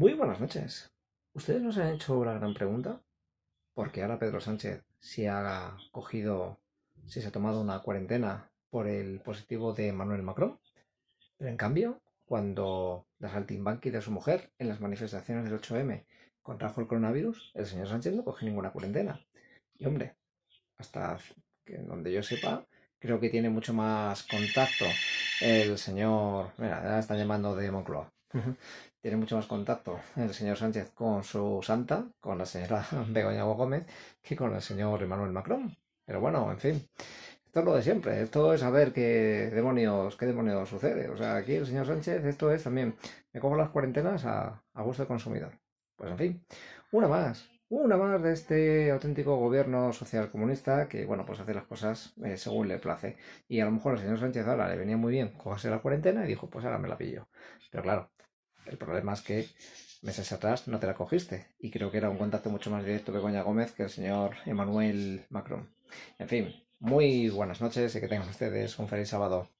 Muy buenas noches. ¿Ustedes nos han hecho la gran pregunta? Porque ahora Pedro Sánchez, se ha cogido, si se ha tomado una cuarentena por el positivo de Manuel Macron? Pero en cambio, cuando la saltimbanqui de su mujer en las manifestaciones del 8M contrajo el coronavirus, el señor Sánchez no cogió ninguna cuarentena. Y hombre, hasta donde yo sepa, creo que tiene mucho más contacto el señor... Mira, ya están llamando de Moncloa tiene mucho más contacto el señor Sánchez con su santa, con la señora Begoña Gómez, que con el señor Emmanuel Macron. Pero bueno, en fin, esto es lo de siempre, esto es saber qué demonios, qué demonios sucede. O sea, aquí el señor Sánchez, esto es también, me cojo las cuarentenas a, a gusto del consumidor. Pues en fin, una más una más de este auténtico gobierno social comunista que, bueno, pues hace las cosas eh, según le place. Y a lo mejor al señor Sánchez ahora le venía muy bien cogerse la cuarentena y dijo, pues ahora me la pillo. Pero claro, el problema es que meses atrás no te la cogiste. Y creo que era un contacto mucho más directo que Coña Gómez que el señor Emmanuel Macron. En fin, muy buenas noches y que tengan ustedes un feliz sábado.